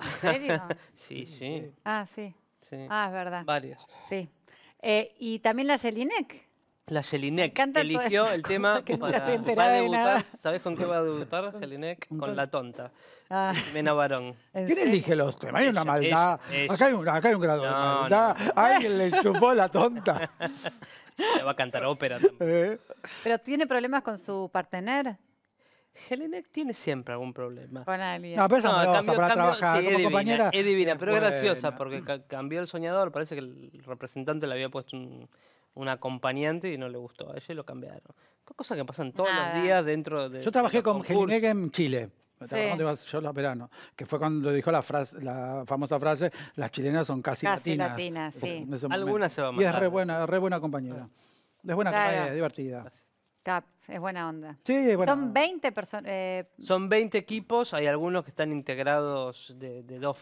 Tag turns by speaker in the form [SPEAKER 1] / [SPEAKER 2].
[SPEAKER 1] ¿En serio? sí, sí.
[SPEAKER 2] Ah, sí. Ah, es verdad. Varios. Sí. Eh, y también la Jelinek?
[SPEAKER 1] La Jelinek eligió el tema que para, debutar. ¿Sabes con qué va a debutar Jelinek? Con La Tonta. Ah. Mena Barón.
[SPEAKER 2] ¿Quién elige los temas? Hay una maldad. Acá, hay un, acá, hay un, grado de maldad. Alguien le enchufó
[SPEAKER 1] La Tonta. Le va a cantar ópera
[SPEAKER 2] también. Eh. ¿Pero tiene problemas con
[SPEAKER 1] su partener? Helenek tiene siempre algún problema. Con alguien. No, pero esa no, no cambió, para trabajar sí, como es compañera. Es divina, pero es graciosa porque cambió el soñador. Parece que el representante le había puesto un, acompañante y no le gustó a ella y lo cambiaron. Cosas que pasan todos los días dentro de. Yo trabajé con
[SPEAKER 2] Helenek en Chile. Sí. yo los veranos, que fue cuando dijo la famosa frase, las chilenas son casi, casi latinas. sí. Algunas se van a matar. Y es re buena, compañera.
[SPEAKER 1] Es buena compañera, divertida es buena onda. Sí, es buena Son
[SPEAKER 2] onda. 20 personas. Eh...
[SPEAKER 1] Son 20 equipos, hay algunos que están integrados de, de dos